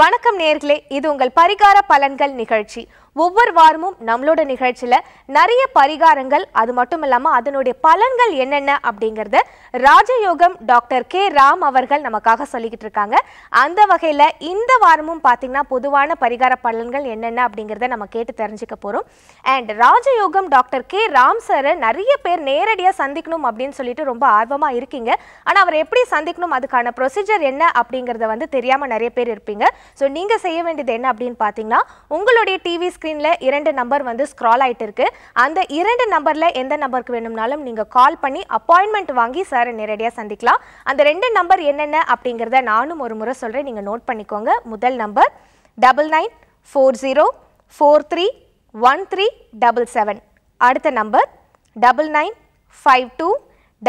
வணக்கம் நேர்களே இது உங்கள் பரிகார பலன்கள் நிகழ்ச்சி ஒவ்வொரு வாரமும் நம்மளோட நிகழ்ச்சியில் நிறைய பரிகாரங்கள் அது மட்டும் இல்லாமல் அதனுடைய பலன்கள் என்னென்ன அப்படிங்கிறத ராஜயோகம் டாக்டர் கே ராம் அவர்கள் நமக்காக சொல்லிக்கிட்டு இருக்காங்க அந்த வகையில் இந்த வாரமும் பாத்தீங்கன்னா பொதுவான பரிகார பலன்கள் என்னென்ன அப்படிங்கிறத நம்ம கேட்டு தெரிஞ்சுக்க போகிறோம் அண்ட் ராஜயோகம் டாக்டர் கே ராம் சாரை நிறைய பேர் நேரடியாக சந்திக்கணும் அப்படின்னு சொல்லிட்டு ரொம்ப ஆர்வமாக இருக்கீங்க ஆனால் அவர் எப்படி சந்திக்கணும் அதுக்கான ப்ரொசீஜர் என்ன அப்படிங்கிறத வந்து தெரியாமல் நிறைய பேர் இருப்பீங்க ஸோ நீங்கள் செய்ய வேண்டியது என்ன அப்படின்னு பார்த்தீங்கன்னா உங்களுடைய டிவி ஸ்க்ரீனில் இரண்டு நம்பர் வந்து ஸ்க்ரால் ஆகிட்டு இருக்கு அந்த இரண்டு நம்பரில் எந்த நம்பருக்கு வேணும்னாலும் நீங்கள் கால் பண்ணி அப்பாயின்மெண்ட் வாங்கி சார் நேரடியாக சந்திக்கலாம் அந்த ரெண்டு நம்பர் என்னென்ன அப்படிங்கிறத நானும் ஒரு முறை சொல்கிறேன் நீங்கள் நோட் பண்ணிக்கோங்க முதல் number double nine four zero four three one three double seven அடுத்த number double nine five two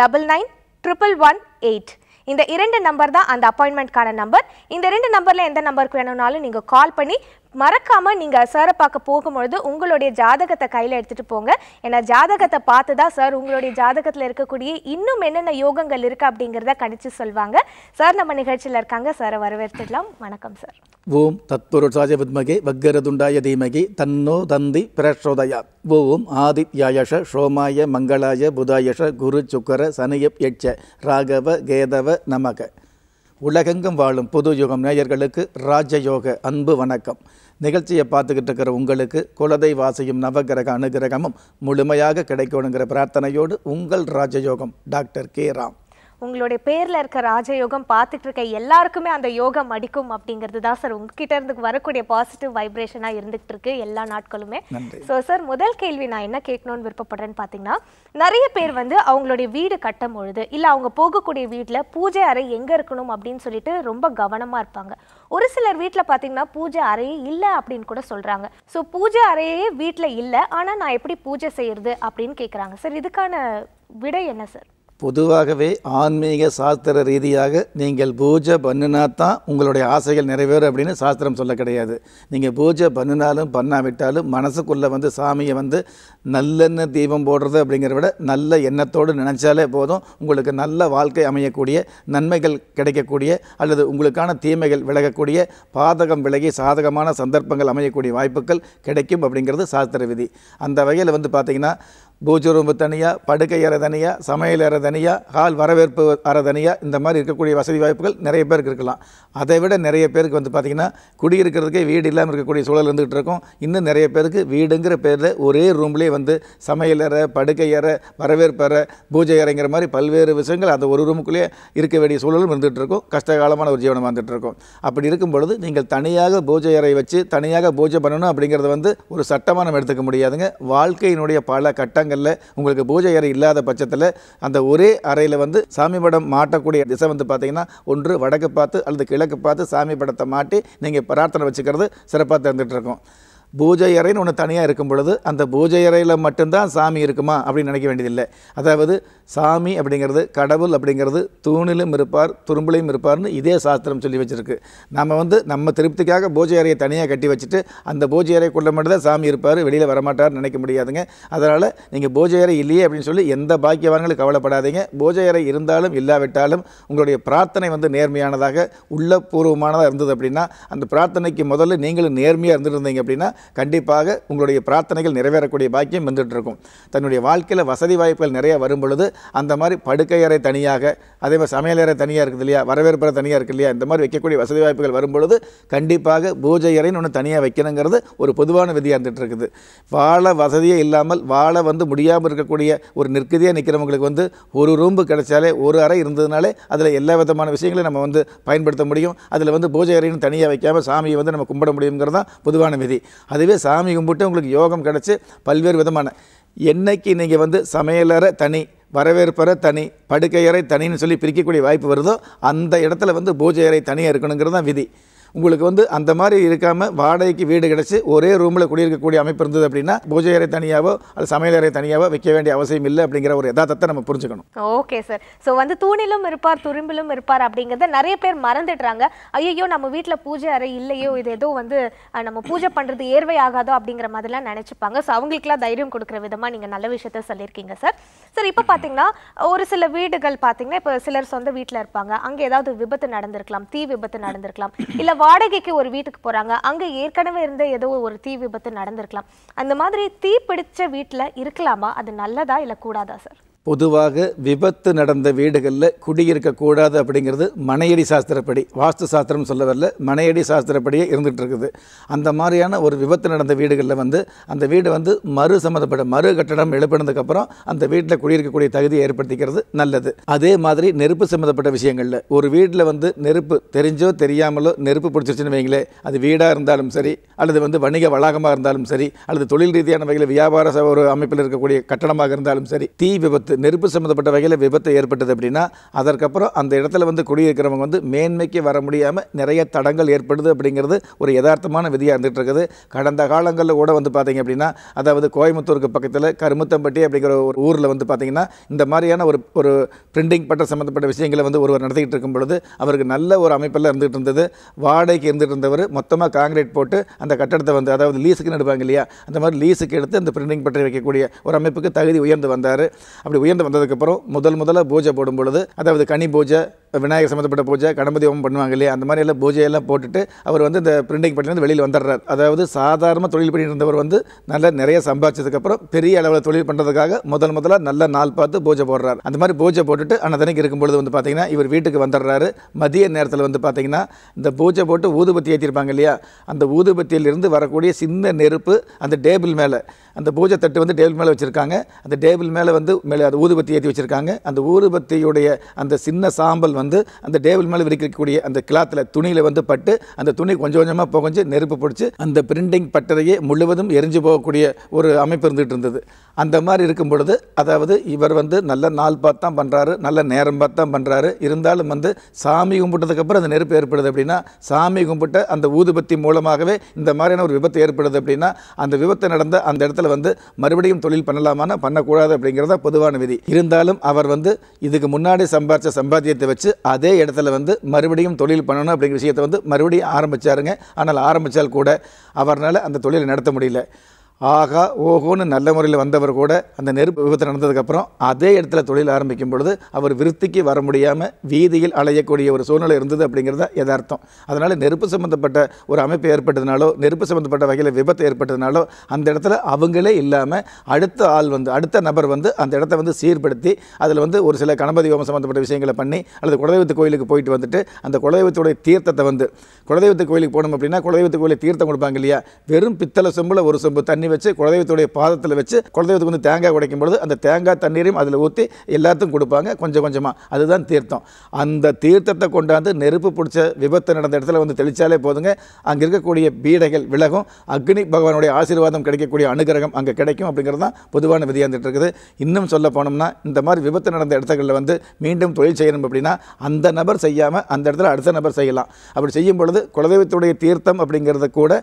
double nine triple one eight இந்த இரண்டு நம்பர் தான் அந்த அப்பாயின்மெண்ட்கான நம்பர் இந்த ரெண்டு நம்பர்ல எந்த நம்பருக்கு வேணும்னாலும் நீங்க கால் பண்ணி மறக்காமல் நீங்கள் சாரை பார்க்க போகும்பொழுது உங்களுடைய ஜாதகத்தை கையில் எடுத்துகிட்டு போங்க ஏன்னா ஜாதகத்தை பார்த்து தான் சார் உங்களுடைய ஜாதகத்தில் இருக்கக்கூடிய இன்னும் என்னென்ன யோகங்கள் இருக்குது அப்படிங்கிறத கணிச்சு சொல்வாங்க சார் நம்ம நிகழ்ச்சியில் இருக்காங்க சாரை வரவேற்றுடலாம் வணக்கம் சார் ஓம் தத்புருஷாஜ வித்மகே வக்கரதுண்டாய தீமகி தன்னோ தந்தி பிரசோதயா ஓம் ஆதித்யாயஷ சோமாய மங்களாய புதாயஷ குரு சுக்கர சனயப் எச்ச ராகவ கேதவ நமக உலகெங்கும் வாழும் புது யுகம் நேயர்களுக்கு ராஜயோக அன்பு வணக்கம் நிகழ்ச்சியை பார்த்துக்கிட்டு இருக்கிற உங்களுக்கு குலதை வாசியும் நவகிரக அனுகிரகமும் முழுமையாக கிடைக்கணுங்கிற பிரார்த்தனையோடு உங்கள் ராஜயோகம் டாக்டர் கே ராம் உங்களுடைய பேரில் இருக்க ராஜயோகம் பார்த்துட்டு இருக்க எல்லாருக்குமே அந்த யோகம் அடிக்கும் அப்படிங்கிறது தான் சார் உங்ககிட்ட இருந்து வரக்கூடிய பாசிட்டிவ் வைப்ரேஷனாக இருந்துகிட்டு இருக்கு எல்லா நாட்களுமே ஸோ சார் முதல் கேள்வி நான் என்ன கேட்கணும்னு விருப்பப்படுறேன்னு பார்த்தீங்கன்னா நிறைய பேர் வந்து அவங்களுடைய வீடு கட்டும் பொழுது இல்லை அவங்க போகக்கூடிய வீட்டில் பூஜை அறை எங்கே இருக்கணும் அப்படின்னு சொல்லிட்டு ரொம்ப கவனமாக இருப்பாங்க ஒரு சிலர் வீட்டில் பார்த்தீங்கன்னா பூஜை அறையே இல்லை அப்படின்னு கூட சொல்கிறாங்க ஸோ பூஜை அறையே வீட்டில் இல்லை ஆனால் நான் எப்படி பூஜை செய்யறது அப்படின்னு கேட்குறாங்க சார் இதுக்கான விடை என்ன சார் பொதுவாகவே ஆன்மீக சாஸ்திர ரீதியாக நீங்கள் பூஜை பண்ணினா தான் உங்களுடைய ஆசைகள் நிறைவேறும் அப்படின்னு சாஸ்திரம் சொல்ல கிடையாது நீங்கள் பூஜை பண்ணினாலும் பண்ணாவிட்டாலும் மனசுக்குள்ளே வந்து சாமியை வந்து நல்லெண்ணெய் தீபம் போடுறது அப்படிங்கிறத விட நல்ல எண்ணத்தோடு நினச்சாலே போதும் உங்களுக்கு நல்ல வாழ்க்கை அமையக்கூடிய நன்மைகள் கிடைக்கக்கூடிய அல்லது உங்களுக்கான தீமைகள் விலகக்கூடிய பாதகம் விலகி சாதகமான சந்தர்ப்பங்கள் அமையக்கூடிய வாய்ப்புகள் கிடைக்கும் அப்படிங்கிறது சாஸ்திர விதி அந்த வகையில் வந்து பார்த்திங்கன்னா பூஜை ரூம்பு தனியாக படுக்கை அறை தனியாக சமையல் அறை தனியாக ஹால் வரவேற்பு அறை தனியாக இந்த மாதிரி இருக்கக்கூடிய வசதி வாய்ப்புகள் நிறைய பேருக்கு இருக்கலாம் அதை விட நிறைய பேருக்கு வந்து பார்த்திங்கன்னா குடியிருக்கிறதுக்கே வீடு இல்லாமல் இருக்கக்கூடிய சூழல் இருந்துகிட்டு இருக்கும் இன்னும் நிறைய பேருக்கு வீடுங்கிற பேரில் ஒரே ரூம்லேயே வந்து சமையல் அறை படுக்கை அறை வரவேற்பு அறை பூஜை அறைங்கிற மாதிரி பல்வேறு விஷயங்கள் அந்த ஒரு ரூமுக்குள்ளேயே இருக்க வேண்டிய சூழலும் இருந்துகிட்டு இருக்கும் கஷ்டகாலமான ஒரு ஜீவனம் வந்துட்டு இருக்கும் அப்படி இருக்கும் பொழுது நீங்கள் தனியாக பூஜை அறை வச்சு தனியாக பூஜை பண்ணணும் அப்படிங்கிறத வந்து ஒரு சட்டமாக நம்ம எடுத்துக்க முடியாதுங்க வாழ்க்கையினுடைய பல கட்டங்கள் இடங்களில் உங்களுக்கு பூஜை அறை இல்லாத பட்சத்தில் அந்த ஒரே அறையில் வந்து சாமி படம் மாட்டக்கூடிய திசை வந்து பார்த்தீங்கன்னா ஒன்று வடக்கு பார்த்து அல்லது கிழக்கு பார்த்து சாமி படத்தை மாட்டி நீங்கள் பிரார்த்தனை வச்சுக்கிறது சிறப்பாக தெரிஞ்சிட்ருக்கோம் பூஜை அறைன்னு ஒன்று தனியாக இருக்கும் பொழுது அந்த பூஜை அறையில் மட்டும்தான் சாமி இருக்குமா அப்படின்னு நினைக்க வேண்டியதில்லை அதாவது சாமி அப்படிங்கிறது கடவுள் அப்படிங்கிறது தூணிலும் இருப்பார் துரும்புலையும் இருப்பார்னு இதே சாஸ்திரம் சொல்லி வச்சுருக்கு நம்ம வந்து நம்ம திருப்திக்காக பூஜை அறையை தனியாக கட்டி வச்சுட்டு அந்த பூஜை அறைக்குள்ளே மட்டும்தான் சாமி இருப்பார் வெளியில் வரமாட்டார்னு நினைக்க முடியாதுங்க அதனால் நீங்கள் பூஜை அறை இல்லையே அப்படின்னு சொல்லி எந்த பாக்கியவான்களும் கவலைப்படாதீங்க பூஜை அறை இருந்தாலும் இல்லாவிட்டாலும் உங்களுடைய பிரார்த்தனை வந்து நேர்மையானதாக உள்ளபூர்வமானதாக இருந்தது அப்படின்னா அந்த பிரார்த்தனைக்கு முதல்ல நீங்களும் நேர்மையாக இருந்துருந்தீங்க அப்படின்னா கண்டிப்பாக உங்களுடைய பிரார்த்தனைகள் நிறைவேறக்கூடிய பாக்கியம் வந்துட்டு இருக்கும் தன்னுடைய வாழ்க்கையில் வசதி வாய்ப்புகள் நிறைய வரும் பொழுது அந்த மாதிரி படுக்கை அறை தனியாக அதே மாதிரி சமையல் அறை தனியாக இருக்குது இல்லையா வரவேற்பு தனியாக இருக்குது இல்லையா இந்த மாதிரி வைக்கக்கூடிய வசதி வாய்ப்புகள் வரும்பொழுது கண்டிப்பாக பூஜை அறைன்னு ஒன்று தனியாக வைக்கணுங்கிறது ஒரு பொதுவான விதியாக இருந்துகிட்டு இருக்குது வாழ வசதியே இல்லாமல் வாழ வந்து முடியாமல் இருக்கக்கூடிய ஒரு நிற்கதியாக நிற்கிறவங்களுக்கு வந்து ஒரு ரூம்பு கிடைச்சாலே ஒரு அறை இருந்ததுனாலே அதில் எல்லா விதமான விஷயங்களையும் நம்ம வந்து பயன்படுத்த முடியும் அதில் வந்து பூஜை அறைன்னு தனியாக வைக்காமல் சாமியை வந்து நம்ம கும்பிட முடியுங்கிறது தான் பொதுவான விதி அதுவே சாமி கும்பிட்டு உங்களுக்கு யோகம் கிடச்சி பல்வேறு விதமான என்னைக்கு நீங்கள் வந்து சமையலறை தனி வரவேற்பறை தனி படுக்கையறை தனின்னு சொல்லி பிரிக்கக்கூடிய வாய்ப்பு வருதோ அந்த இடத்துல வந்து பூஜை அறை தனியாக இருக்கணுங்கிறது தான் விதி உங்களுக்கு வந்து அந்த மாதிரி இருக்காமல் வாடகைக்கு வீடு கிடச்சி ஒரே ரூமில் குடியிருக்கக்கூடிய அமைப்பு இருந்தது அப்படின்னா பூஜை அறை தனியாவோ அல்ல சமையல் அறை தனியாவோ வைக்க வேண்டிய அவசியம் இல்லை அப்படிங்கிற ஒரு யதார்த்தத்தை நம்ம புரிஞ்சுக்கணும் ஓகே சார் ஸோ வந்து தூணிலும் இருப்பார் துரும்பிலும் இருப்பார் அப்படிங்கிறத நிறைய பேர் மறந்துடுறாங்க ஐயோ நம்ம வீட்டில் பூஜை அறை இல்லையோ இது ஏதோ வந்து நம்ம பூஜை பண்ணுறது ஏர்வை ஆகாதோ அப்படிங்கிற மாதிரிலாம் நினச்சிப்பாங்க ஸோ அவங்களுக்குலாம் தைரியம் கொடுக்குற விதமாக நீங்கள் நல்ல விஷயத்த சொல்லியிருக்கீங்க சார் சார் இப்போ பார்த்தீங்கன்னா ஒரு சில வீடுகள் பார்த்தீங்கன்னா இப்போ சிலர் சொந்த வீட்டில் இருப்பாங்க அங்கே ஏதாவது விபத்து நடந்திருக்கலாம் தீ விபத்து நடந்திருக்கலாம் இல்லை வாடகைக்கு ஒரு வீட்டுக்கு போகிறாங்க அங்கே ஏற்கனவே இருந்த ஏதோ ஒரு தீ விபத்து நடந்திருக்கலாம் அந்த மாதிரி தீ பிடிச்ச வீட்டில் இருக்கலாமா அது நல்லதா இல்லை கூடாதா சார் பொதுவாக விபத்து நடந்த வீடுகளில் குடியிருக்கக்கூடாது அப்படிங்கிறது மனையடி சாஸ்திரப்படி வாஸ்து சாஸ்திரம் சொல்ல வரல மனையடி சாஸ்திரப்படியே இருந்துகிட்டு இருக்குது அந்த மாதிரியான ஒரு விபத்து நடந்த வீடுகளில் வந்து அந்த வீடு வந்து மறு சம்மந்தப்பட்ட மறு கட்டடம் எழுப்பினதுக்கப்புறம் அந்த வீட்டில் குடியிருக்கக்கூடிய தகுதியை ஏற்படுத்திக்கிறது நல்லது அதே மாதிரி நெருப்பு சம்மந்தப்பட்ட விஷயங்களில் ஒரு வீட்டில் வந்து நெருப்பு தெரிஞ்சோ தெரியாமலோ நெருப்பு பிடிச்சிருச்சுன்னு வைங்களேன் அது வீடாக இருந்தாலும் சரி அல்லது வந்து வணிக வளாகமாக இருந்தாலும் சரி அல்லது தொழில் ரீதியான வகையில் வியாபார ஒரு அமைப்பில் இருக்கக்கூடிய கட்டடமாக இருந்தாலும் சரி தீ விபத்து நெருப்பு சம்மந்தப்பட்ட வகையில் விபத்து ஏற்பட்டது அப்படின்னா அதற்கப்புறம் அந்த இடத்துல வந்து குடியிருக்கிறவங்க வந்து மேன்மைக்கு வர முடியாமல் நிறைய தடங்கள் ஏற்படுது அப்படிங்கிறது ஒரு யதார்த்தமான விதியாக இருந்துகிட்டு இருக்குது கடந்த காலங்களில் கூட வந்து பார்த்திங்க அப்படின்னா அதாவது கோயம்புத்தூருக்கு பக்கத்தில் கருமுத்தம்பட்டி அப்படிங்கிற ஒரு ஊரில் வந்து பார்த்திங்கன்னா இந்த மாதிரியான ஒரு ஒரு பிரிண்டிங் பட்ட சம்மந்தப்பட்ட விஷயங்களை வந்து ஒருவர் நடத்திக்கிட்டு இருக்கும் பொழுது அவருக்கு நல்ல ஒரு அமைப்பில் இருந்துகிட்டு இருந்தது வாடகைக்கு இருந்துகிட்டு இருந்தவர் மொத்தமாக காங்கிரீட் போட்டு அந்த கட்டடத்தை வந்து அதாவது லீஸுக்குன்னு எடுப்பாங்க இல்லையா அந்த மாதிரி லீஸுக்கு எடுத்து அந்த பிரிண்டிங் பற்றி வைக்கக்கூடிய ஒரு அமைப்புக்கு தகுதி உயர்ந்து வந்தார் அப்படி உயர்ந்து வந்ததுக்கப்புறம் முதல் முதல்ல பூஜை போடும் பொழுது அதாவது கனி பூஜை விநாயகர் சம்மந்தப்பட்ட பூஜை கணபதி ஹோமம் பண்ணுவாங்க இல்லையா அந்த மாதிரி எல்லாம் பூஜையெல்லாம் போட்டுட்டு அவர் வந்து இந்த பிரிண்டிங் பட்டியிலேருந்து வெளியில் வந்துடுறார் அதாவது சாதாரண தொழில் பண்ணிட்டு இருந்தவர் வந்து நல்ல நிறைய சம்பாதிச்சதுக்கப்புறம் பெரிய அளவில் தொழில் பண்ணுறதுக்காக முதல் முதலாக நல்ல நாள் பார்த்து பூஜை போடுறார் அந்த மாதிரி பூஜை போட்டுட்டு அன்னதனைக்கு இருக்கும்பொழுது வந்து பார்த்தீங்கன்னா இவர் வீட்டுக்கு வந்துடுறாரு மதிய நேரத்தில் வந்து பார்த்தீங்கன்னா இந்த பூஜை போட்டு ஊதுபத்தி ஏற்றிருப்பாங்க இல்லையா அந்த ஊதுபத்தியிலிருந்து வரக்கூடிய சின்ன நெருப்பு அந்த டேபிள் மேலே அந்த பூஜை தட்டு வந்து டேபிள் மேலே வச்சுருக்காங்க அந்த டேபிள் மேலே வந்து மேலே அது ஊதுபத்தி ஏற்றி வச்சுருக்காங்க அந்த ஊதுபத்தியுடைய அந்த சின்ன சாம்பல் வந்து வந்து அந்த டேபிள் மேலே விரிக்கக்கூடிய அந்த கிளாத்தில் துணியில் வந்து பட்டு அந்த துணி கொஞ்சம் கொஞ்சமாக புகஞ்சு நெருப்பு பிடிச்சி அந்த பிரிண்டிங் பட்டறையே முழுவதும் எரிஞ்சு போகக்கூடிய ஒரு அமைப்பு இருந்துகிட்டு இருந்தது அந்த மாதிரி இருக்கும் பொழுது அதாவது இவர் வந்து நல்ல நாள் பார்த்து தான் பண்ணுறாரு நல்ல நேரம் பார்த்து தான் பண்ணுறாரு இருந்தாலும் வந்து சாமி கும்பிட்டதுக்கப்புறம் அந்த நெருப்பு ஏற்படுது அப்படின்னா சாமி கும்பிட்ட அந்த ஊதுபத்தி மூலமாகவே இந்த மாதிரியான ஒரு விபத்து ஏற்படுது அப்படின்னா அந்த விபத்து நடந்த அந்த இடத்துல வந்து மறுபடியும் தொழில் பண்ணலாமான பண்ணக்கூடாது அப்படிங்கிறத பொதுவான விதி இருந்தாலும் அவர் வந்து இதுக்கு முன்னாடி சம்பாதிச்ச சம்பாத்தியத்தை வச்சு அதே இடத்துல வந்து மறுபடியும் தொழில் பண்ணணும் அப்படிங்கிற விஷயத்தை வந்து மறுபடியும் ஆரம்பித்தாருங்க ஆனால் ஆரம்பித்தால் கூட அவரால் அந்த தொழிலை நடத்த முடியல ஆகா ஓகோன்னு நல்ல முறையில் வந்தவர் கூட அந்த நெருப்பு விபத்து நடந்ததுக்கப்புறம் அதே இடத்துல தொழில் ஆரம்பிக்கும் பொழுது அவர் விருத்திக்கு வர முடியாமல் வீதியில் அலையக்கூடிய ஒரு சூழ்நிலை இருந்தது அப்படிங்கிறத யதார்த்தம் அதனால் நெருப்பு சம்மந்தப்பட்ட ஒரு அமைப்பு ஏற்பட்டதுனாலோ நெருப்பு சம்மந்தப்பட்ட வகையில் விபத்து ஏற்பட்டதுனாலோ அந்த இடத்துல அவங்களே இல்லாமல் அடுத்த ஆள் வந்து அடுத்த நபர் வந்து அந்த இடத்த வந்து சீர்படுத்தி அதில் வந்து ஒரு சில கணபதி ஹோமம் சம்மந்தப்பட்ட விஷயங்களை பண்ணி அல்லது குலதெய்வத்து கோயிலுக்கு போயிட்டு வந்துட்டு அந்த குலதெய்வத்துடைய தீர்த்தத்தை வந்து குலதெய்வத்து கோயிலுக்கு போனோம் அப்படின்னா குலதெய்வத்து கோயிலுக்கு தீர்த்தம் கொடுப்பாங்க இல்லையா வெறும் பித்தளை சொம்பில் ஒரு சொம்பு தண்ணி தண்ணி வச்சு குலதெய்வத்துடைய பாதத்தில் வச்சு குலதெய்வத்துக்கு வந்து தேங்காய் உடைக்கும் பொழுது அந்த தேங்காய் தண்ணீரையும் அதில் ஊற்றி எல்லாத்துக்கும் கொடுப்பாங்க கொஞ்சம் கொஞ்சமாக அதுதான் தீர்த்தம் அந்த தீர்த்தத்தை கொண்டாந்து நெருப்பு பிடிச்ச விபத்து நடந்த இடத்துல வந்து தெளித்தாலே போதுங்க அங்கே இருக்கக்கூடிய பீடைகள் விலகும் அக்னி பகவானுடைய ஆசீர்வாதம் கிடைக்கக்கூடிய அனுகிரகம் அங்கே கிடைக்கும் அப்படிங்கிறது தான் பொதுவான விதியாக இருந்துகிட்டு இருக்குது இன்னும் சொல்ல போனோம்னா இந்த மாதிரி விபத்து நடந்த இடத்துல வந்து மீண்டும் தொழில் செய்யணும் அப்படின்னா அந்த நபர் செய்யாமல் அந்த இடத்துல அடுத்த நபர் செய்யலாம் அப்படி செய்யும் பொழுது குலதெய்வத்துடைய தீர்த்தம் அப்படிங்கிறத கூட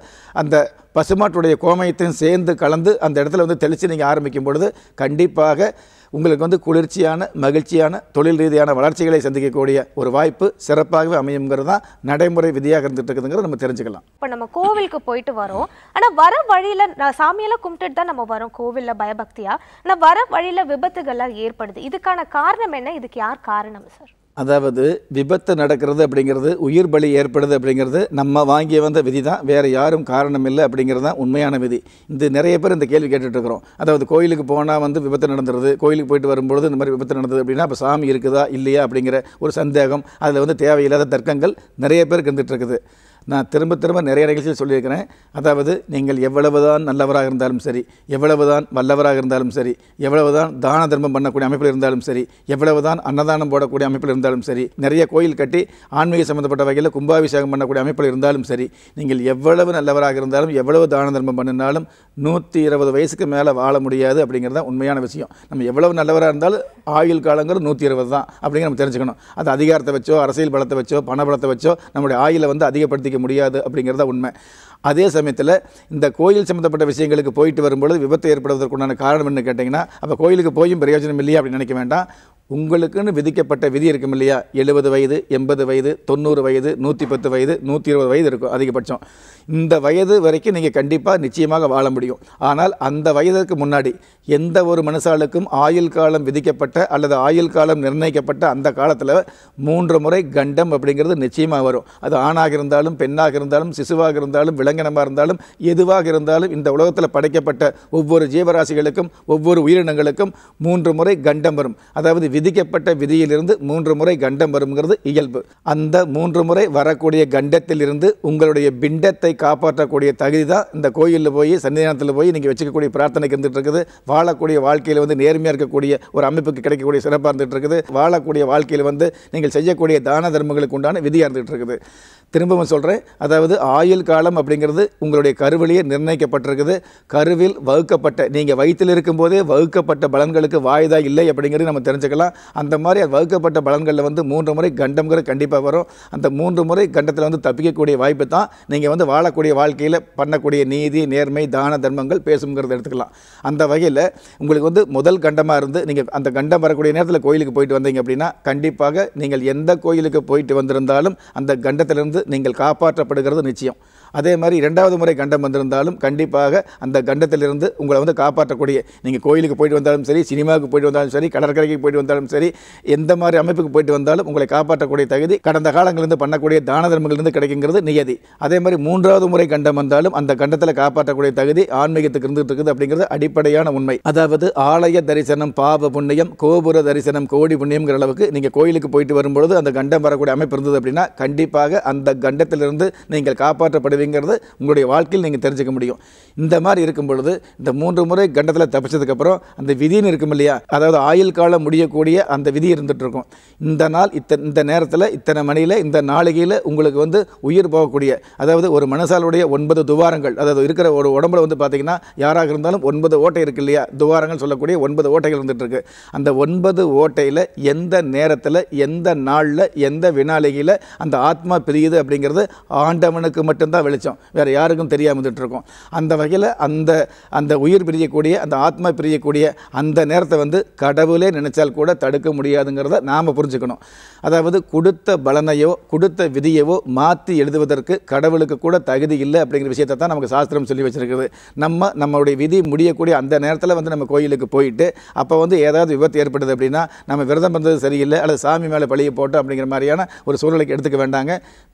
அந்த பசுமாட்டுடைய கோமயத்தையும் சேர்ந்து கலந்து அந்த இடத்துல வந்து தெளித்து நீங்கள் ஆரம்பிக்கும் பொழுது கண்டிப்பாக உங்களுக்கு வந்து குளிர்ச்சியான மகிழ்ச்சியான தொழில் ரீதியான வளர்ச்சிகளை சந்திக்கக்கூடிய ஒரு வாய்ப்பு சிறப்பாகவே அமையுங்கிறது தான் நடைமுறை விதியாக இருந்துட்டு இருக்குதுங்கிறத நம்ம தெரிஞ்சுக்கலாம் இப்போ நம்ம கோவிலுக்கு போயிட்டு வரோம் ஆனால் வர வழியில் சாமியெல்லாம் கும்பிட்டுட்டு தான் நம்ம வரோம் கோவிலில் பயபக்தியாக ஆனால் வர வழியில் விபத்துகள்லாம் ஏற்படுது இதுக்கான காரணம் என்ன இதுக்கு யார் காரணம் சார் அதாவது விபத்து நடக்கிறது அப்படிங்கிறது உயிர் பலி ஏற்படுது அப்படிங்கிறது நம்ம வாங்கி வந்த விதி தான் வேறு யாரும் காரணம் இல்லை அப்படிங்கிறது தான் உண்மையான விதி இந்த நிறைய பேர் இந்த கேள்வி கேட்டுட்ருக்குறோம் அதாவது கோயிலுக்கு போனால் வந்து விபத்து நடந்துருது கோயிலுக்கு போயிட்டு வரும்பொழுது இந்த மாதிரி விபத்து நடந்தது அப்படின்னா அப்போ சாமி இருக்குதா இல்லையா அப்படிங்கிற ஒரு சந்தேகம் அதில் வந்து தேவையில்லாத தர்க்கங்கள் நிறைய பேருக்கு இருந்துகிட்ருக்குது நான் திரும்ப திரும்ப நிறைய நிகழ்ச்சியில் சொல்லியிருக்கிறேன் அதாவது நீங்கள் எவ்வளவுதான் நல்லவராக இருந்தாலும் சரி எவ்வளவுதான் வல்லவராக இருந்தாலும் சரி எவ்வளவுதான் தான தர்மம் பண்ணக்கூடிய அமைப்பில் இருந்தாலும் சரி எவ்வளவுதான் அன்னதானம் போடக்கூடிய அமைப்பில் இருந்தாலும் சரி நிறைய கோயில் கட்டி ஆன்மீக சம்மந்தப்பட்ட வகையில் கும்பாபிஷேகம் பண்ணக்கூடிய அமைப்பில் இருந்தாலும் சரி நீங்கள் எவ்வளவு நல்லவராக இருந்தாலும் எவ்வளவு தான தர்மம் பண்ணினாலும் நூற்றி இருபது வயசுக்கு மேலே வாழ முடியாது அப்படிங்கிறது தான் உண்மையான விஷயம் நம்ம எவ்வளவு நல்லவராக இருந்தாலும் ஆயுள் காலங்கிறது நூற்றி இருபது தான் அப்படிங்கிற நம்ம தெரிஞ்சுக்கணும் அது அதிகாரத்தை வச்சோ அரசியல் பலத்தை வச்சோ பண பலத்தை வச்சோ நம்முடைய ஆயுளை வந்து அதிகப்படுத்தி கண்டுபிடிக்க முடியாது அப்படிங்கிறத உண்மை அதே சமயத்தில் இந்த கோயில் சம்மந்தப்பட்ட விஷயங்களுக்கு போயிட்டு வரும்பொழுது விபத்து ஏற்படுவதற்குண்டான காரணம் என்ன கேட்டிங்கன்னா அப்போ கோயிலுக்கு போயும் பிரயோஜனம் இல்லையா அப்படின்னு நினைக்க வேண்டாம் உங்களுக்குன்னு விதிக்கப்பட்ட விதி இருக்கும் இல்லையா எழுபது வயது எண்பது வயது தொண்ணூறு வயது நூற்றி பத்து வயது நூற்றி இருபது வயது இருக்கும் அதிகபட்சம் இந்த வயது வரைக்கும் நீங்கள் கண்டிப்பாக நிச்சயமாக வாழ முடியும் ஆனால் அந்த வயதிற்கு முன்னாடி எந்த ஒரு மனுஷாளுக்கும் ஆயுள் காலம் விதிக்கப்பட்ட அல்லது ஆயுள் காலம் நிர்ணயிக்கப்பட்ட அந்த காலத்தில் மூன்று முறை கண்டம் அப்படிங்கிறது நிச்சயமாக வரும் அது ஆணாக இருந்தாலும் பெண்ணாக இருந்தாலும் சிசுவாக இருந்தாலும் விலங்கினமாக இருந்தாலும் எதுவாக இருந்தாலும் இந்த உலகத்தில் படைக்கப்பட்ட ஒவ்வொரு ஜீவராசிகளுக்கும் ஒவ்வொரு உயிரினங்களுக்கும் மூன்று முறை கண்டம் வரும் அதாவது விதிக்கப்பட்ட விதியிலிருந்து மூன்று முறை கண்டம் வருங்கிறது இயல்பு அந்த மூன்று முறை வரக்கூடிய கண்டத்திலிருந்து உங்களுடைய பிண்டத்தை காப்பாற்றக்கூடிய தகுதி தான் இந்த கோயிலில் போய் சன்னிதானத்தில் போய் நீங்கள் வச்சுக்கக்கூடிய பிரார்த்தனைக்கு இருந்துட்டு இருக்குது வாழக்கூடிய வாழ்க்கையில் வந்து நேர்மையாக இருக்கக்கூடிய ஒரு அமைப்புக்கு கிடைக்கக்கூடிய சிறப்பாக இருந்துகிட்டு இருக்குது வாழக்கூடிய வாழ்க்கையில் வந்து நீங்கள் செய்யக்கூடிய தான தர்மங்களுக்கு உண்டான விதியாக இருந்துகிட்டு இருக்குது திரும்பவும் சொல்கிறேன் அதாவது ஆயுள் காலம் அப்படிங்கிறது உங்களுடைய கருவிலேயே நிர்ணயிக்கப்பட்டிருக்குது கருவில் வகுக்கப்பட்ட நீங்கள் வயிற்றில் இருக்கும்போதே வகுக்கப்பட்ட பலன்களுக்கு வாய்தா இல்லை அப்படிங்கிறது நம்ம தெரிஞ்சுக்கலாம் அந்த மாதிரி வகுக்கப்பட்ட பலன்களில் வந்து மூன்று முறை கண்டம்ங்கிற கண்டிப்பாக வரும் அந்த மூன்று முறை கண்டத்தில் வந்து தப்பிக்கக்கூடிய வாய்ப்பு தான் நீங்கள் வந்து வாழக்கூடிய வாழ்க்கையில் பண்ணக்கூடிய நீதி நேர்மை தான தர்மங்கள் பேசுங்கிறத எடுத்துக்கலாம் அந்த வகையில் உங்களுக்கு வந்து முதல் கண்டமாக இருந்து நீங்கள் அந்த கண்டம் வரக்கூடிய நேரத்தில் கோயிலுக்கு போயிட்டு வந்தீங்க அப்படின்னா கண்டிப்பாக நீங்கள் எந்த கோயிலுக்கு போயிட்டு வந்திருந்தாலும் அந்த கண்டத்திலிருந்து நீங்கள் காப்பாற்றப்படுகிறது நிச்சயம் அதே மாதிரி ரெண்டாவது முறை கண்டம் வந்திருந்தாலும் கண்டிப்பாக அந்த கண்டத்திலிருந்து உங்களை வந்து காப்பாற்றக்கூடிய நீங்கள் கோயிலுக்கு போயிட்டு வந்தாலும் சரி சினிமாவுக்கு போயிட்டு வந்தாலும் சரி கடற்கரைக்கு போயிட்டு வந்தாலும் சரி எந்த மாதிரி அமைப்புக்கு போயிட்டு வந்தாலும் உங்களை காப்பாற்றக்கூடிய தகுதி கடந்த காலங்களிலிருந்து பண்ணக்கூடிய தான தர்மங்களிலிருந்து கிடைக்குங்கிறது நியதி அதே மாதிரி மூன்றாவது முறை கண்டம் வந்தாலும் அந்த கண்டத்தில் காப்பாற்றக்கூடிய தகுதி ஆன்மீகத்துக்கு இருந்துகிட்டு இருக்குது அப்படிங்கிறது அடிப்படையான உண்மை அதாவது ஆலய தரிசனம் பாவ புண்ணியம் கோபுர தரிசனம் கோடி புண்ணியம்ங்கிற அளவுக்கு நீங்கள் கோயிலுக்கு போயிட்டு வரும்பொழுது அந்த கண்டம் வரக்கூடிய அமைப்பு இருந்தது அப்படின்னா கண்டிப்பாக அந்த கண்டத்திலிருந்து நீங்கள் காப்பாற்றப்படுவீங்க அப்படிங்கிறது உங்களுடைய வாழ்க்கையில் நீங்கள் தெரிஞ்சுக்க முடியும் இந்த மாதிரி இருக்கும் பொழுது இந்த மூன்று முறை கண்டத்தில் தப்பிச்சதுக்கப்புறம் அந்த விதின்னு இருக்கும் இல்லையா அதாவது ஆயுள் காலம் முடியக்கூடிய அந்த விதி இருந்துகிட்ருக்கும் இந்த நாள் இத்தனை இந்த நேரத்தில் இத்தனை மணியில் இந்த நாளிகையில் உங்களுக்கு வந்து உயிர் போகக்கூடிய அதாவது ஒரு மனசாலுடைய ஒன்பது துவாரங்கள் அதாவது இருக்கிற ஒரு உடம்புல வந்து பார்த்திங்கன்னா யாராக இருந்தாலும் ஒன்பது ஓட்டை இருக்குது இல்லையா துவாரங்கள் சொல்லக்கூடிய ஒன்பது ஓட்டைகள் இருந்துகிட்ருக்கு அந்த ஒன்பது ஓட்டையில் எந்த நேரத்தில் எந்த நாளில் எந்த வினாளிகையில் அந்த ஆத்மா பிரியுது அப்படிங்கிறது ஆண்டவனுக்கு மட்டும்தான் வெளிச்சம் வேறு யாருக்கும் தெரியாமல் வந்துட்டுருக்கோம் அந்த வகையில் அந்த அந்த உயிர் பிரியக்கூடிய அந்த ஆத்மா பிரியக்கூடிய அந்த நேரத்தை வந்து கடவுளே நினைச்சால் கூட தடுக்க முடியாதுங்கிறத நாம் புரிஞ்சுக்கணும் அதாவது கொடுத்த பலனையோ கொடுத்த விதியவோ மாற்றி எழுதுவதற்கு கடவுளுக்கு கூட தகுதி இல்லை அப்படிங்கிற விஷயத்தை தான் நமக்கு சாஸ்திரம் சொல்லி வச்சுருக்குது நம்ம நம்மளுடைய விதி முடியக்கூடிய அந்த நேரத்தில் வந்து நம்ம கோயிலுக்கு போயிட்டு அப்போ வந்து ஏதாவது விபத்து ஏற்படுது அப்படின்னா நம்ம விரதம் பிறந்தது சரியில்லை அல்லது சாமி மேலே பழியை போட்டோம் அப்படிங்கிற மாதிரியான ஒரு சூழ்நிலைக்கு எடுத்துக்க வேண்டாங்க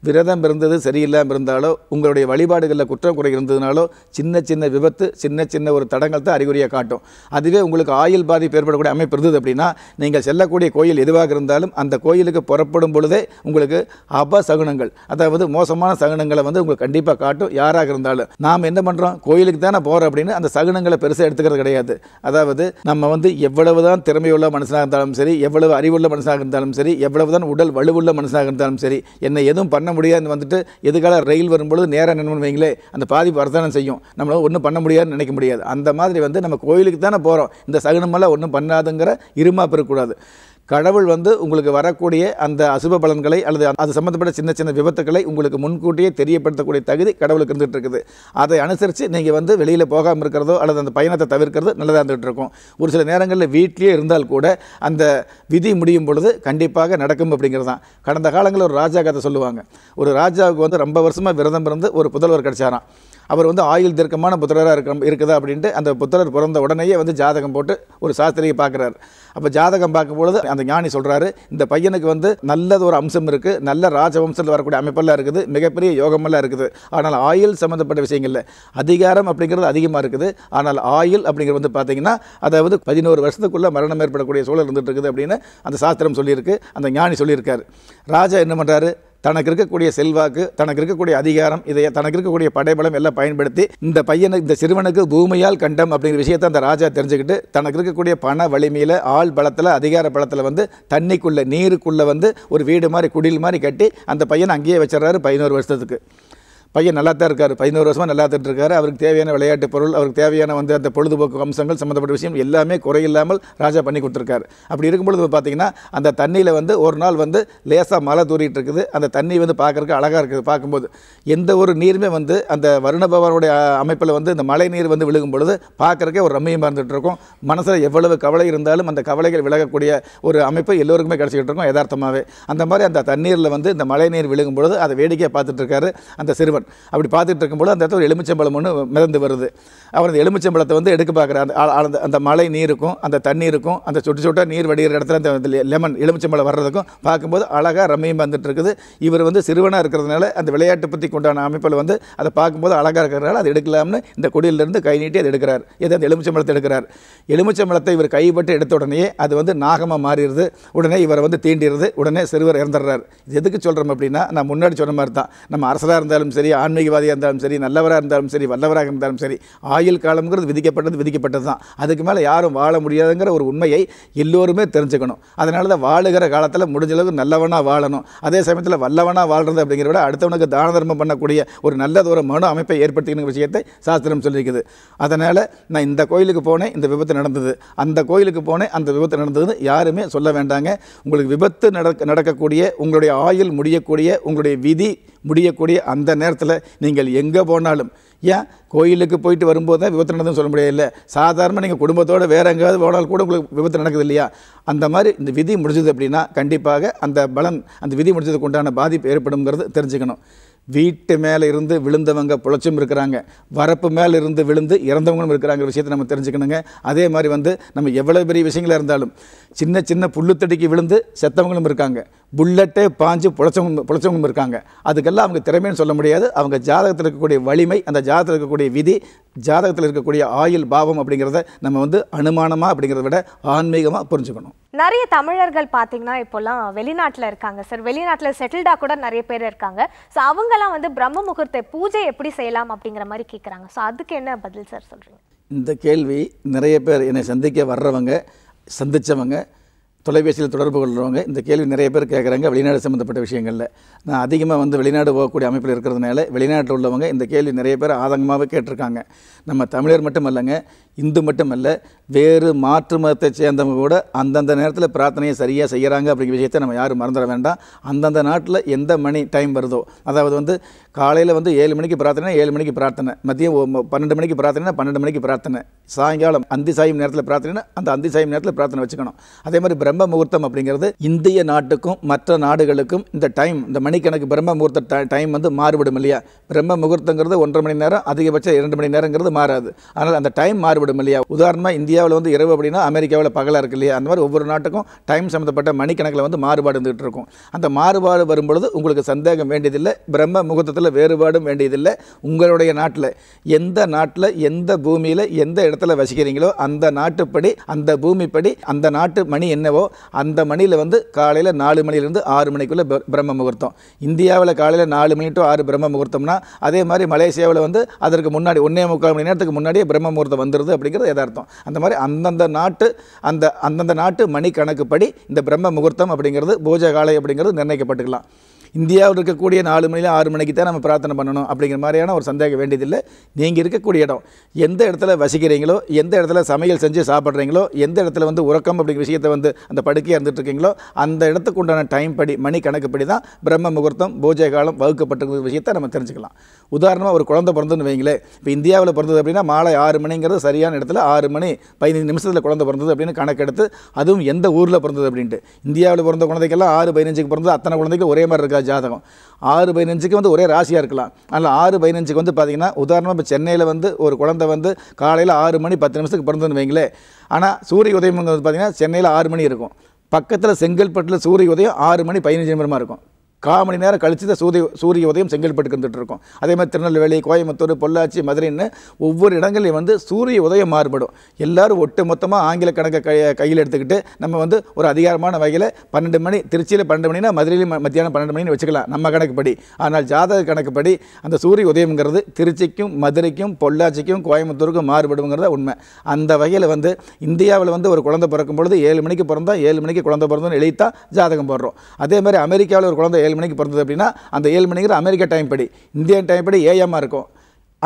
விரதம் பிறந்தது சரியில்லாமல் இருந்தாலோ உங்கள் நம்மளுடைய வழிபாடுகளில் குற்றம் குறை இருந்ததுனாலோ சின்ன சின்ன விபத்து சின்ன சின்ன ஒரு தடங்கள் தான் அறிகுறியாக காட்டும் அதுவே உங்களுக்கு ஆயுள் பாதிப்பு ஏற்படக்கூடிய அமைப்பு இருந்தது அப்படின்னா நீங்கள் செல்லக்கூடிய கோயில் எதுவாக இருந்தாலும் அந்த கோயிலுக்கு புறப்படும் பொழுதே உங்களுக்கு அபசகுனங்கள் அதாவது மோசமான சகுனங்களை வந்து உங்களுக்கு கண்டிப்பாக காட்டும் யாராக இருந்தாலும் நாம் என்ன பண்ணுறோம் கோயிலுக்கு தானே போகிறோம் அப்படின்னு அந்த சகுனங்களை பெருசாக எடுத்துக்கிறது கிடையாது அதாவது நம்ம வந்து எவ்வளவு தான் திறமையுள்ள மனுஷனாக இருந்தாலும் சரி எவ்வளவு அறிவுள்ள மனுஷனாக இருந்தாலும் சரி எவ்வளவு தான் உடல் வலுவுள்ள மனுஷனாக இருந்தாலும் சரி என்னை எதுவும் பண்ண முடியாது வந்துட்டு எதுக்காக ரயில் வரும்பொழுது நேராக நின்று வைங்களே அந்த பாதிப்பு வரதானம் செய்யும் நம்மளால் ஒன்றும் பண்ண முடியாதுன்னு நினைக்க முடியாது அந்த மாதிரி வந்து நம்ம கோயிலுக்கு தானே போகிறோம் இந்த சகுனமெல்லாம் ஒன்றும் பண்ணாதுங்கிற இருமா பெறக்கூடாது கடவுள் வந்து உங்களுக்கு வரக்கூடிய அந்த அசுப பலன்களை அல்லது அது சம்மந்தப்பட்ட சின்ன சின்ன விபத்துக்களை உங்களுக்கு முன்கூட்டியே தெரியப்படுத்தக்கூடிய தகுதி கடவுளுக்கு இருந்துகிட்டு இருக்குது அதை அனுசரித்து நீங்கள் வந்து வெளியில் போகாமல் இருக்கிறதோ அல்லது அந்த பயணத்தை தவிர்க்கிறது நல்லதாக இருந்துகிட்டு இருக்கும் ஒரு சில நேரங்களில் வீட்டிலே இருந்தால் கூட அந்த விதி முடியும் பொழுது கண்டிப்பாக நடக்கும் அப்படிங்கிறது தான் கடந்த காலங்களில் ஒரு ராஜா கதை சொல்லுவாங்க ஒரு ராஜாவுக்கு வந்து ரொம்ப வருஷமாக விரதம் இருந்து ஒரு புதல்வர் கிடச்சாரான் அவர் வந்து ஆயுள் தீர்க்கமான புத்திரராக இருக்க இருக்குதா அப்படின்ட்டு அந்த புத்திரர் பிறந்த உடனேயே வந்து ஜாதகம் போட்டு ஒரு சாஸ்திரியை பார்க்குறாரு அப்போ ஜாதகம் பார்க்கும்பொழுது அந்த ஞானி சொல்கிறாரு இந்த பையனுக்கு வந்து நல்லது ஒரு அம்சம் இருக்குது நல்ல ராஜவம்சத்தில் வரக்கூடிய அமைப்பெல்லாம் இருக்குது மிகப்பெரிய யோகமெல்லாம் இருக்குது ஆனால் ஆயுள் சம்மந்தப்பட்ட விஷயங்களில் அதிகாரம் அப்படிங்கிறது அதிகமாக இருக்குது ஆனால் ஆயுள் அப்படிங்கிறது வந்து பார்த்தீங்கன்னா அதாவது பதினோரு வருஷத்துக்குள்ளே மரணம் ஏற்படக்கூடிய சூழல் இருந்துகிட்டு இருக்குது அப்படின்னு அந்த சாஸ்திரம் சொல்லியிருக்கு அந்த ஞானி சொல்லியிருக்காரு ராஜா என்ன பண்ணுறாரு தனக்கு இருக்கக்கூடிய செல்வாக்கு தனக்கு இருக்கக்கூடிய அதிகாரம் இதை தனக்கு இருக்கக்கூடிய படைபலம் எல்லாம் பயன்படுத்தி இந்த பையனுக்கு இந்த சிறுவனுக்கு பூமியால் கண்டம் அப்படிங்கிற விஷயத்த அந்த ராஜா தெரிஞ்சுக்கிட்டு தனக்கு இருக்கக்கூடிய பண வலிமையில் ஆள் பலத்தில் அதிகார பலத்தில் வந்து தண்ணிக்குள்ளே நீருக்குள்ளே வந்து ஒரு வீடு மாதிரி குடில் மாதிரி கட்டி அந்த பையனை அங்கேயே வச்சிடறாரு பதினோரு வருஷத்துக்கு பையன் நல்லா தான் இருக்கார் பதினோரு வருஷமாக நல்லா தான் இருக்காரு அவருக்கு தேவையான விளையாட்டு பொருள் அவருக்கு தேவையான வந்து அந்த பொழுதுபோக்கு அம்சங்கள் சம்மந்தப்பட்ட விஷயம் எல்லாமே குறையில்லாமல் ராஜா பண்ணி கொடுத்துருக்காரு அப்படி இருக்கும்பொழுது பார்த்தீங்கன்னா அந்த தண்ணியில் வந்து ஒரு நாள் வந்து லேசாக மழை தூரிகிட்டு இருக்குது அந்த தண்ணி வந்து பார்க்குறக்கு அழகாக இருக்குது பார்க்கும்போது எந்த ஒரு நீருமே வந்து அந்த வருணபவனுடைய அமைப்பில் வந்து இந்த மழை நீர் வந்து விழுகும் பொழுது பார்க்குறக்கே ஒரு ரம்மியமாக இருந்துகிட்டு இருக்கும் மனசில் எவ்வளவு கவலை இருந்தாலும் அந்த கவலைகள் விலகக்கூடிய ஒரு அமைப்பு எல்லோருக்குமே கிடச்சிக்கிட்டு இருக்கும் யதார்த்தமாகவே அந்த மாதிரி அந்த தண்ணீரில் வந்து இந்த மழை நீர் விழுகும் பொழுது அதை வேடிக்கையை பார்த்துட்டு இருக்காரு அந்த சிறுவன் தலைவன் அப்படி பார்த்துட்டு இருக்கும்போது அந்த இடத்துல ஒரு எலுமிச்சம்பழம் ஒன்று மிதந்து வருது அவர் அந்த எலுமிச்சம்பழத்தை வந்து எடுக்க பார்க்குறாரு அந்த அந்த அந்த மழை நீருக்கும் அந்த தண்ணீருக்கும் அந்த சுட்டு சுட்டாக நீர் வடிகிற இடத்துல அந்த லெமன் எலுமிச்சம்பழம் வர்றதுக்கும் பார்க்கும்போது அழகாக ரம்மியம் வந்துட்டு இருக்குது இவர் வந்து சிறுவனாக இருக்கிறதுனால அந்த விளையாட்டு பற்றி கொண்டான அமைப்பில் வந்து அதை பார்க்கும்போது அழகாக இருக்கிறதுனால அதை எடுக்கலாம்னு இந்த கொடியிலிருந்து கை நீட்டி அதை எடுக்கிறார் எது அந்த எலுமிச்சம்பழத்தை எடுக்கிறார் எலுமிச்சம்பழத்தை இவர் கைப்பட்டு எடுத்த உடனே அது வந்து நாகமாக மாறிடுது உடனே இவரை வந்து தீண்டிடுது உடனே சிறுவர் இறந்துடுறார் இது எதுக்கு சொல்கிறோம் அப்படின்னா நான் முன்னாடி சொன்ன மாதிரி தான் நம்ம அரசராக இருந்தாலும் சரி சரி ஆன்மீகவாதியாக இருந்தாலும் சரி நல்லவராக இருந்தாலும் சரி வல்லவராக இருந்தாலும் சரி ஆயுள் காலம்ங்கிறது விதிக்கப்பட்டது விதிக்கப்பட்டது தான் அதுக்கு மேலே யாரும் வாழ முடியாதுங்கிற ஒரு உண்மையை எல்லோருமே தெரிஞ்சுக்கணும் அதனால தான் வாழுகிற காலத்தில் முடிஞ்சளவுக்கு நல்லவனாக வாழணும் அதே சமயத்தில் வல்லவனாக வாழ்றது அப்படிங்கிற விட அடுத்தவனுக்கு தான தர்மம் பண்ணக்கூடிய ஒரு நல்லது ஒரு மனு அமைப்பை ஏற்படுத்திக்கணும் விஷயத்தை சாஸ்திரம் சொல்லியிருக்குது அதனால் நான் இந்த கோயிலுக்கு போனேன் இந்த விபத்து நடந்தது அந்த கோயிலுக்கு போனேன் அந்த விபத்து நடந்ததுன்னு யாருமே சொல்ல வேண்டாங்க உங்களுக்கு விபத்து நடக்க நடக்கக்கூடிய உங்களுடைய ஆயுள் முடியக்கூடிய உங்களுடைய விதி முடியக்கூடிய அந்த நேரத்தில் நீங்கள் எங்கே போனாலும் ஏன் கோயிலுக்கு போயிட்டு வரும்போது தான் விபத்து நடந்ததுன்னு சொல்ல முடியாது இல்லை சாதாரணமாக நீங்கள் குடும்பத்தோடு வேறு எங்கேயாவது போனால் கூட உங்களுக்கு விபத்து நடக்குது இல்லையா அந்த மாதிரி இந்த விதி முடிஞ்சது அப்படின்னா கண்டிப்பாக அந்த பலன் அந்த விதி முடிஞ்சதுக்கு உண்டான பாதிப்பு ஏற்படுங்கிறது தெரிஞ்சுக்கணும் வீட்டு மேலே இருந்து விழுந்தவங்க புழைச்சும் இருக்கிறாங்க வரப்பு மேலே இருந்து விழுந்து இறந்தவங்களும் இருக்கிறாங்க விஷயத்தை நம்ம தெரிஞ்சுக்கணுங்க அதே மாதிரி வந்து நம்ம எவ்வளோ பெரிய விஷயங்களாக இருந்தாலும் சின்ன சின்ன புல்லுத்தடிக்கு விழுந்து செத்தவங்களும் இருக்காங்க புல்லட்டே பாஞ்சு புழைச்சவங்க புழைச்சவங்களும் இருக்காங்க அதுக்கெல்லாம் அவங்க திறமைன்னு சொல்ல முடியாது அவங்க ஜாதகத்தில் இருக்கக்கூடிய வலிமை அந்த ஜாதகத்தில் இருக்கக்கூடிய விதி ஜாதகத்தில் இருக்கக்கூடிய ஆயுள் பாவம் அப்படிங்கிறத நம்ம வந்து அனுமானமாக அப்படிங்கிறத விட ஆன்மீகமாக புரிஞ்சுக்கணும் நிறைய தமிழர்கள் பார்த்தீங்கன்னா இப்போல்லாம் வெளிநாட்டில் இருக்காங்க சார் வெளிநாட்டில் செட்டில்டாக கூட நிறைய பேர் இருக்காங்க ஸோ அவங்கெல்லாம் வந்து பிரம்ம முகூர்த்த பூஜை எப்படி செய்யலாம் அப்படிங்கிற மாதிரி கேட்குறாங்க ஸோ அதுக்கு என்ன பதில் சார் சொல்கிறீங்க இந்த கேள்வி நிறைய பேர் என்னை சந்திக்க வர்றவங்க சந்தித்தவங்க தொலைபேசியில் தொடர்பு கொள்கிறவங்க இந்த கேள்வி நிறைய பேர் கேட்குறாங்க வெளிநாடு சம்மந்தப்பட்ட விஷயங்களில் நான் அதிகமாக வந்து வெளிநாடு போகக்கூடிய அமைப்பில் இருக்கிறதுனால வெளிநாட்டில் உள்ளவங்க இந்த கேள்வி நிறைய பேர் ஆதங்கமாகவே கேட்டிருக்காங்க நம்ம தமிழர் மட்டும் அல்லங்க இந்து மட்டும் அல்ல வேறு மாற்று மதத்தை சேர்ந்தவங்க கூட அந்தந்த நேரத்தில் பிரார்த்தனையை சரியாக செய்கிறாங்க அப்படிங்கிற விஷயத்தை நம்ம யாரும் மறந்துட வேண்டாம் அந்தந்த நாட்டில் எந்த மணி டைம் வருதோ அதாவது வந்து காலையில் வந்து ஏழு மணிக்கு பிரார்த்தனை ஏழு மணிக்கு பிரார்த்தனை மதியம் பன்னெண்டு மணிக்கு பிரார்த்தனை பன்னெண்டு மணிக்கு பிரார்த்தனை சாயங்காலம் அந்தி சாயும் நேரத்தில் பிரார்த்தனைனா அந்த அந்தி சாயும் நேரத்தில் பிரார்த்தனை வச்சுக்கணும் அதே மாதிரி பிரம்ம முகூர்த்தம் அப்படிங்கிறது இந்திய நாட்டுக்கும் மற்ற நாடுகளுக்கும் இந்த டைம் இந்த மணிக்கணக்கு பிரம்ம முகூர்த்த டைம் வந்து மாறுபடும் இல்லையா பிரம்ம முகூர்த்தங்கிறது ஒன்றரை மணி நேரம் அதிகபட்சம் இரண்டு மணி நேரங்கிறது மாறாது ஆனால் அந்த டைம் மாறுபடும் இல்லையா உதாரணமாக இந்தியாவில் வந்து இரவு அப்படின்னா அமெரிக்காவில் பகலாக இருக்கு இல்லையா அந்த மாதிரி ஒவ்வொரு நாட்டுக்கும் டைம் சம்மந்தப்பட்ட மணிக்கணக்கில் வந்து மாறுபாடு இருந்துகிட்டு இருக்கும் அந்த மாறுபாடு வரும்பொழுது உங்களுக்கு சந்தேகம் வேண்டியதில்லை பிரம்ம முகூர்த்தத்தில் கருத்தில் வேறுபாடும் வேண்டியதில்லை உங்களுடைய நாட்டில் எந்த நாட்டில் எந்த பூமியில் எந்த இடத்துல வசிக்கிறீங்களோ அந்த நாட்டுப்படி அந்த பூமிப்படி அந்த நாட்டு மணி என்னவோ அந்த மணியில் வந்து காலையில் நாலு மணிலேருந்து ஆறு மணிக்குள்ளே பிரம்ம முகூர்த்தம் இந்தியாவில் காலையில் நாலு மணி டு ஆறு பிரம்ம முகூர்த்தம்னா அதே மாதிரி மலேசியாவில் வந்து அதற்கு முன்னாடி ஒன்றே முக்கால் மணி நேரத்துக்கு முன்னாடியே பிரம்ம முகூர்த்தம் வந்துடுது அப்படிங்கிறது எதார்த்தம் அந்த மாதிரி அந்தந்த நாட்டு அந்த அந்தந்த நாட்டு மணி கணக்குப்படி இந்த பிரம்ம முகூர்த்தம் அப்படிங்கிறது பூஜை காலை அப்படிங்கிறது நிர்ணயிக்கப்பட்டுக்கலாம் இந்தியாவில் இருக்கக்கூடிய நாலு மணியில் ஆறு மணிக்கு தான் நம்ம பிரார்த்தனை பண்ணணும் அப்படிங்கிற மாதிரியான ஒரு சந்தேகம் வேண்டியதில்லை நீங்கள் இருக்கக்கூடிய இடம் எந்த இடத்துல வசிக்கிறீங்களோ எந்த இடத்துல சமையல் செஞ்சு சாப்பிட்றீங்களோ எந்த இடத்துல வந்து உறக்கம் அப்படிங்கிற விஷயத்தை வந்து அந்த படுக்கையாக இருந்துகிட்ருக்கீங்களோ அந்த இடத்துக்கு உண்டான டைம் படி மணி கணக்குப்படி தான் பிரம்ம முகூர்த்தம் பூஜை காலம் வகுக்கப்பட்டிருக்கிற விஷயத்தை நம்ம தெரிஞ்சுக்கலாம் உதாரணமாக ஒரு குழந்தை பிறந்ததுன்னு வைங்களேன் இப்போ இந்தியாவில் பிறந்தது அப்படின்னா மாலை ஆறு மணிங்கிறது சரியான இடத்துல ஆறு மணி பதினஞ்சு நிமிஷத்தில் குழந்தை பிறந்தது அப்படின்னு கணக்கெடுத்து அதுவும் எந்த ஊரில் பிறந்தது அப்படின்ட்டு இந்தியாவில் பிறந்த குழந்தைக்கெல்லாம் ஆறு பதினஞ்சுக்கு பிறந்தது அத்தனை குழந்தைக்கு ஒரே மாதிரி இருக்காது இருக்கா ஜாதகம் ஆறு பதினஞ்சுக்கு வந்து ஒரே ராசியாக இருக்கலாம் அதில் ஆறு பதினஞ்சுக்கு வந்து பார்த்திங்கன்னா உதாரணமாக இப்போ சென்னையில் வந்து ஒரு குழந்தை வந்து காலையில் ஆறு மணி பத்து நிமிஷத்துக்கு பிறந்துன்னு வைங்களேன் ஆனால் சூரிய உதயம் வந்து பார்த்திங்கன்னா சென்னையில் ஆறு மணி இருக்கும் பக்கத்தில் செங்கல்பட்டில் சூரிய உதயம் ஆறு மணி பதினஞ்சு நிமிடமாக இருக்கும் கால் மணி நேரம் கழித்து தான் சூரிய சூரிய உதயம் செங்கல்பட்டு வந்துட்டு இருக்கோம் அதே மாதிரி திருநெல்வேலி கோயம்புத்தூர் பொள்ளாச்சி மதுரைன்னு ஒவ்வொரு இடங்களையும் வந்து சூரிய உதயம் மாறுபடும் எல்லோரும் ஒட்டு மொத்தமாக ஆங்கில கணக்கை கை கையில் எடுத்துக்கிட்டு நம்ம வந்து ஒரு அதிகாரமான வகையில் பன்னெண்டு மணி திருச்சியில் பன்னெண்டு மணினா மதுரையில் மத்தியானம் பன்னெண்டு மணின்னு வச்சுக்கலாம் நம்ம கணக்குப்படி ஆனால் ஜாதக கணக்குப்படி அந்த சூரிய உதயம்ங்கிறது திருச்சிக்கும் மதுரைக்கும் பொள்ளாச்சிக்கும் கோயம்புத்தூருக்கும் மாறுபடுங்கிறத உண்மை அந்த வகையில் வந்து இந்தியாவில் வந்து ஒரு குழந்தை பிறக்கும் பொழுது ஏழு மணிக்கு பிறந்தால் ஏழு மணிக்கு குழந்தை பிறந்தோன்னு எழுத்தான் ஜாதகம் போடுறோம் அதே மாதிரி அமெரிக்காவில் ஒரு குழந்தை ஏழு மணிக்கு பிறந்தது அப்படின்னா அந்த ஏழு மணிங்கிற அமெரிக்க டைம் படி இந்தியன் டைம் படி ஏஎம்மாக இருக்கும்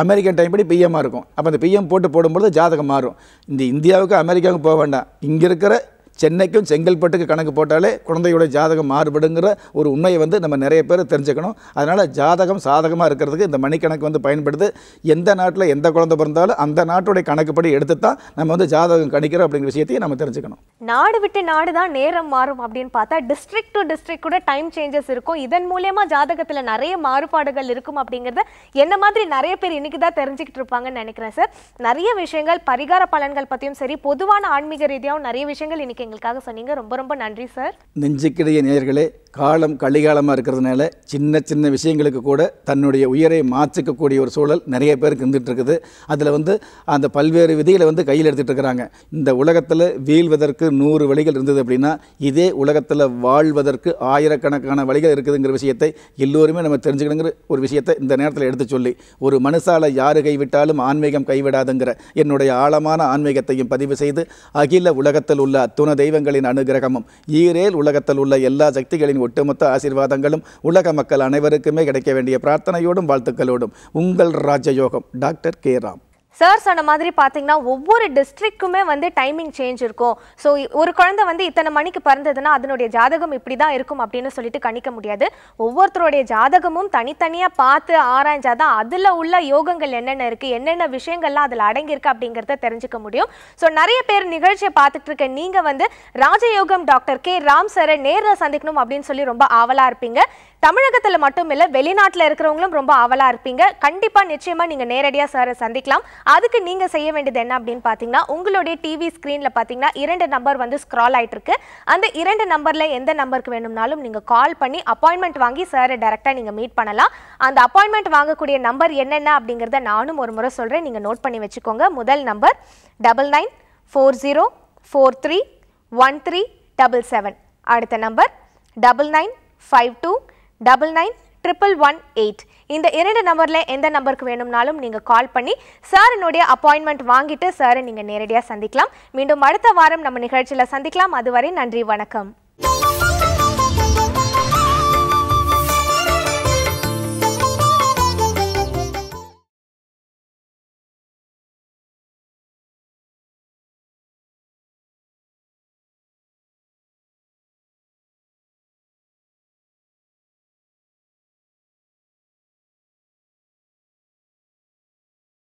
அமெரிக்கன் டைம் படி பிஎம்மாக இருக்கும் அப்போ அந்த பிஎம் போட்டு போடும்பொழுது ஜாதகம் மாறும் இந்த இந்தியாவுக்கு அமெரிக்காவுக்கு போக வேண்டாம் இங்கே இருக்கிற சென்னைக்கும் செங்கல்பட்டுக்கு கணக்கு போட்டாலே குழந்தையோட ஜாதகம் மாறுபடுங்கிற ஒரு உண்மையை வந்து நம்ம நிறைய பேர் தெரிஞ்சுக்கணும் அதனால் ஜாதகம் சாதகமாக இருக்கிறதுக்கு இந்த மணிக்கணக்கு வந்து பயன்படுது எந்த நாட்டில் எந்த குழந்தை பிறந்தாலும் அந்த நாட்டுடைய கணக்குப்படி எடுத்து தான் நம்ம வந்து ஜாதகம் கணிக்கிறோம் அப்படிங்கிற விஷயத்தையும் நம்ம தெரிஞ்சுக்கணும் நாடு விட்டு நாடு தான் நேரம் மாறும் அப்படின்னு பார்த்தா டிஸ்ட்ரிக்ட் டு டிஸ்ட்ரிக்ட் கூட டைம் சேஞ்சஸ் இருக்கும் இதன் மூலயமா ஜாதகத்தில் நிறைய மாறுபாடுகள் இருக்கும் அப்படிங்கிறத என்ன மாதிரி நிறைய பேர் இன்னைக்கு தான் தெரிஞ்சுக்கிட்டு இருப்பாங்கன்னு நினைக்கிறேன் சார் நிறைய விஷயங்கள் பரிகார பலன்கள் பற்றியும் சரி பொதுவான ஆன்மீக ரீதியாகவும் நிறைய விஷயங்கள் இன்னைக்கு எங்களுக்காக சொன்னீங்க ரொம்ப ரொம்ப நன்றி சார் நெஞ்சுக்கிடைய நேயர்களே காலம் கலிகாலமாக இருக்கிறதுனால சின்ன சின்ன விஷயங்களுக்கு கூட தன்னுடைய உயிரை மாற்றிக்கக்கூடிய ஒரு சூழல் நிறைய பேருக்கு இருந்துகிட்டு இருக்குது அதில் வந்து அந்த பல்வேறு விதிகளை வந்து கையில் எடுத்துகிட்டு இருக்கிறாங்க இந்த உலகத்தில் வீழ்வதற்கு நூறு வழிகள் இருந்தது அப்படின்னா இதே உலகத்தில் வாழ்வதற்கு ஆயிரக்கணக்கான வழிகள் இருக்குதுங்கிற விஷயத்தை எல்லோருமே நம்ம தெரிஞ்சுக்கணுங்கிற ஒரு விஷயத்தை இந்த நேரத்தில் எடுத்து சொல்லி ஒரு மனுஷால யார் கைவிட்டாலும் ஆன்மீகம் கைவிடாதுங்கிற என்னுடைய ஆழமான ஆன்மீகத்தையும் பதிவு செய்து அகில உலகத்தில் உள்ள அத்துணை மூணு தெய்வங்களின் அனுகிரகமும் ஈரேல் உலகத்தில் உள்ள எல்லா சக்திகளின் ஒட்டுமொத்த ஆசீர்வாதங்களும் உலக மக்கள் அனைவருக்குமே கிடைக்க வேண்டிய பிரார்த்தனையோடும் வாழ்த்துக்களோடும் உங்கள் ராஜயோகம் டாக்டர் கே ராம் சார் சொன்ன மாதிரி பார்த்தீங்கன்னா ஒவ்வொரு டிஸ்ட்ரிக்ட்டுமே வந்து டைமிங் சேஞ்ச் இருக்கும் ஸோ ஒரு குழந்தை வந்து இத்தனை மணிக்கு பிறந்ததுன்னா அதனுடைய ஜாதகம் இப்படி தான் இருக்கும் அப்படின்னு சொல்லிட்டு கணிக்க முடியாது ஒவ்வொருத்தருடைய ஜாதகமும் தனித்தனியாக பார்த்து தான் அதில் உள்ள யோகங்கள் என்னென்ன இருக்குது என்னென்ன விஷயங்கள்லாம் அதில் அடங்கியிருக்கு அப்படிங்கிறத தெரிஞ்சுக்க முடியும் ஸோ நிறைய பேர் நிகழ்ச்சியை பார்த்துட்டு இருக்க நீங்கள் வந்து ராஜயோகம் டாக்டர் கே ராம் சரை நேரில் சந்திக்கணும் அப்படின்னு சொல்லி ரொம்ப ஆவலாக இருப்பீங்க தமிழகத்தில் மட்டும் இல்ல வெளிநாட்டில் இருக்கிறவங்களும் ரொம்ப ஆவலா இருப்பீங்க கண்டிப்பா நிச்சயமா நீங்க நேரடியா சாரை சந்திக்கலாம் அதுக்கு நீங்க செய்ய வேண்டியது என்ன அப்படின்னு பார்த்தீங்கன்னா உங்களுடைய டிவி ஸ்கிரீன்ல பாத்தீங்கன்னா இரண்டு நம்பர் வந்து ஸ்க்ரால் ஆயிட்டு இருக்கு அந்த இரண்டு நம்பர்ல எந்த நம்பருக்கு வேணும்னாலும் நீங்க கால் பண்ணி அப்பாயின்மெண்ட் வாங்கி சாரை டேரக்டா நீங்க மீட் பண்ணலாம் அந்த அப்பாயின்மெண்ட் வாங்கக்கூடிய நம்பர் என்னென்ன அப்படிங்கிறத நானும் ஒரு முறை சொல்கிறேன் நீங்கள் நோட் பண்ணி வச்சுக்கோங்க முதல் number double nine four zero four three one three double seven அடுத்த number double nine five two double nine triple one eight இந்த இரண்டு நம்பரில் எந்த நம்பருக்கு வேணும்னாலும் நீங்கள் கால் பண்ணி சாரினுடைய அப்பாயின்மெண்ட் வாங்கிட்டு சாரை நீங்கள் நேரடியாக சந்திக்கலாம் மீண்டும் அடுத்த வாரம் நம்ம நிகழ்ச்சியில் சந்திக்கலாம் அதுவரை நன்றி வணக்கம்